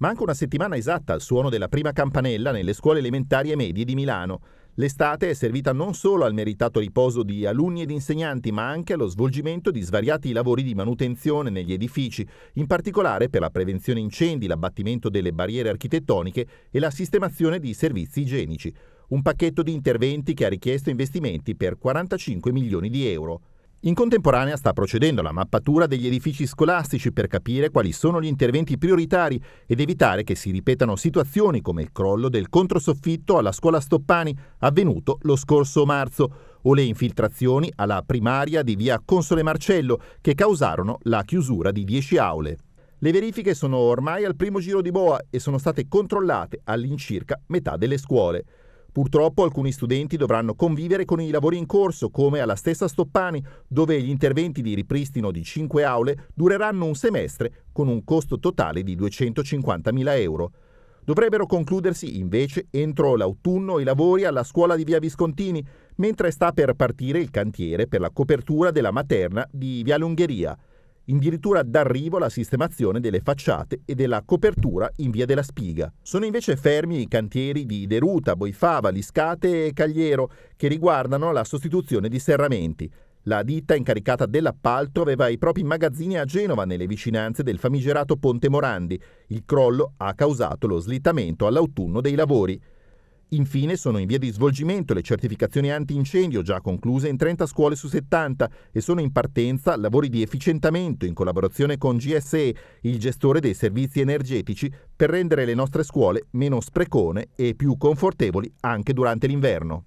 Manca una settimana esatta al suono della prima campanella nelle scuole elementari e medie di Milano. L'estate è servita non solo al meritato riposo di alunni ed insegnanti, ma anche allo svolgimento di svariati lavori di manutenzione negli edifici, in particolare per la prevenzione incendi, l'abbattimento delle barriere architettoniche e la sistemazione di servizi igienici. Un pacchetto di interventi che ha richiesto investimenti per 45 milioni di euro. In contemporanea sta procedendo la mappatura degli edifici scolastici per capire quali sono gli interventi prioritari ed evitare che si ripetano situazioni come il crollo del controsoffitto alla scuola Stoppani avvenuto lo scorso marzo o le infiltrazioni alla primaria di via Console Marcello che causarono la chiusura di 10 aule. Le verifiche sono ormai al primo giro di boa e sono state controllate all'incirca metà delle scuole. Purtroppo alcuni studenti dovranno convivere con i lavori in corso, come alla stessa Stoppani, dove gli interventi di ripristino di 5 aule dureranno un semestre con un costo totale di 250.000 euro. Dovrebbero concludersi invece entro l'autunno i lavori alla scuola di Via Viscontini, mentre sta per partire il cantiere per la copertura della materna di Via Lungheria addirittura d'arrivo la sistemazione delle facciate e della copertura in via della Spiga. Sono invece fermi i cantieri di Deruta, Boifava, Liscate e Cagliero che riguardano la sostituzione di serramenti. La ditta incaricata dell'appalto aveva i propri magazzini a Genova, nelle vicinanze del famigerato Ponte Morandi. Il crollo ha causato lo slittamento all'autunno dei lavori. Infine sono in via di svolgimento le certificazioni antincendio già concluse in 30 scuole su 70 e sono in partenza lavori di efficientamento in collaborazione con GSE, il gestore dei servizi energetici, per rendere le nostre scuole meno sprecone e più confortevoli anche durante l'inverno.